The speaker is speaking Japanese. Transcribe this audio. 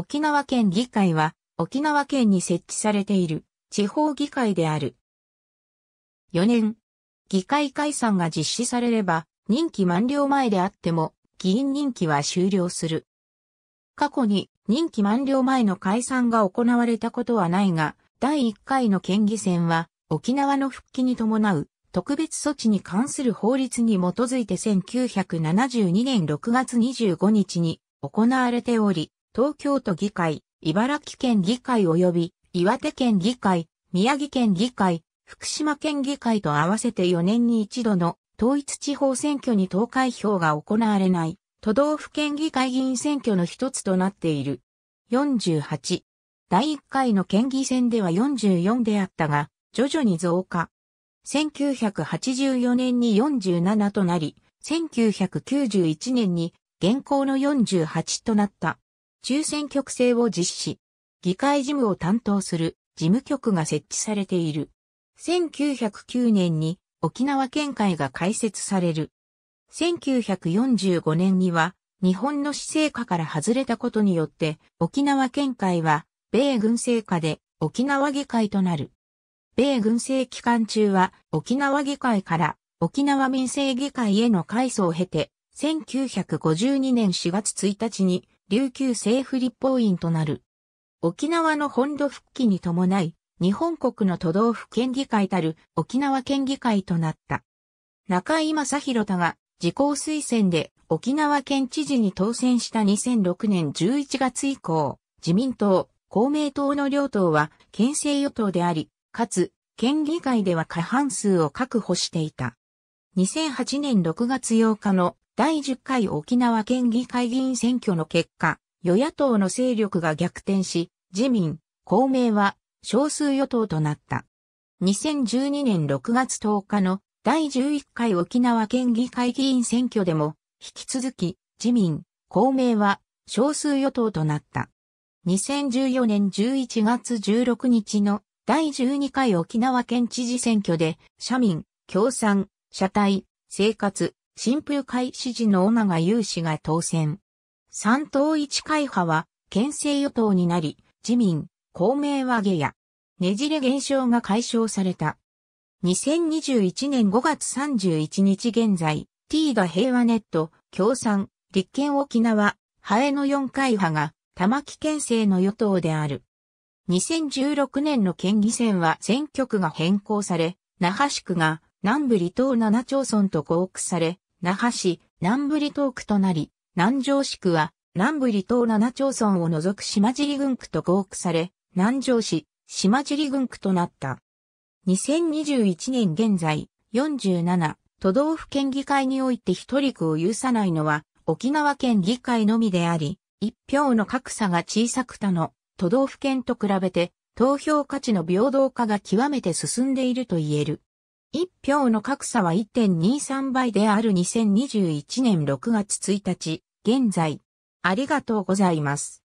沖縄県議会は、沖縄県に設置されている地方議会である。4年、議会解散が実施されれば、任期満了前であっても、議員任期は終了する。過去に任期満了前の解散が行われたことはないが、第1回の県議選は、沖縄の復帰に伴う特別措置に関する法律に基づいて1972年6月25日に行われており、東京都議会、茨城県議会及び岩手県議会、宮城県議会、福島県議会と合わせて4年に一度の統一地方選挙に投開票が行われない都道府県議会議員選挙の一つとなっている。48。第1回の県議選では44であったが、徐々に増加。1984年に47となり、1991年に現行の48となった。抽選局制を実施。議会事務を担当する事務局が設置されている。1909年に沖縄県会が開設される。1945年には日本の施政下から外れたことによって沖縄県会は米軍政下で沖縄議会となる。米軍政期間中は沖縄議会から沖縄民政議会への改装を経て1952年4月1日に琉球政府立法院となる。沖縄の本土復帰に伴い、日本国の都道府県議会たる沖縄県議会となった。中井正宏太が自公推薦で沖縄県知事に当選した2006年11月以降、自民党、公明党の両党は県政与党であり、かつ県議会では過半数を確保していた。2008年6月8日の第10回沖縄県議会議員選挙の結果、与野党の勢力が逆転し、自民、公明は少数与党となった。2012年6月10日の第11回沖縄県議会議員選挙でも、引き続き自民、公明は少数与党となった。2014年11月16日の第12回沖縄県知事選挙で、社民、共産、社体、生活、新風会始時の尾長雄氏が当選。三党一会派は、県政与党になり、自民、公明は下野。ねじれ減少が解消された。2021年5月31日現在、T が平和ネット、共産、立憲沖縄、ハエの4会派が、玉木県政の与党である。2016年の県議選は選挙区が変更され、那覇市区が南部離島7町村と合区され、那覇市、南部離東区となり、南城市区は、南部離東7町村を除く島尻郡区と合区され、南城市、島尻郡区となった。2021年現在、47都道府県議会において一人区を有さないのは、沖縄県議会のみであり、一票の格差が小さく他の都道府県と比べて、投票価値の平等化が極めて進んでいると言える。一票の格差は1.23倍である2021年6月1日、現在。ありがとうございます。